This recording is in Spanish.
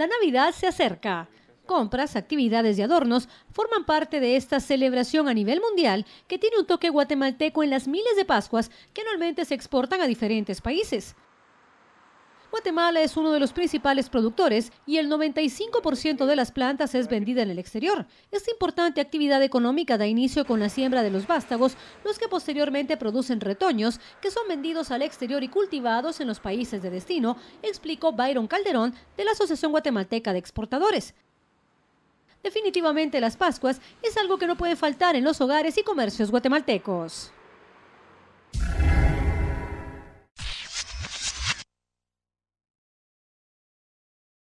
La Navidad se acerca. Compras, actividades y adornos forman parte de esta celebración a nivel mundial que tiene un toque guatemalteco en las miles de Pascuas que anualmente se exportan a diferentes países. Guatemala es uno de los principales productores y el 95% de las plantas es vendida en el exterior. Esta importante actividad económica da inicio con la siembra de los vástagos, los que posteriormente producen retoños que son vendidos al exterior y cultivados en los países de destino, explicó Byron Calderón de la Asociación Guatemalteca de Exportadores. Definitivamente las Pascuas es algo que no puede faltar en los hogares y comercios guatemaltecos.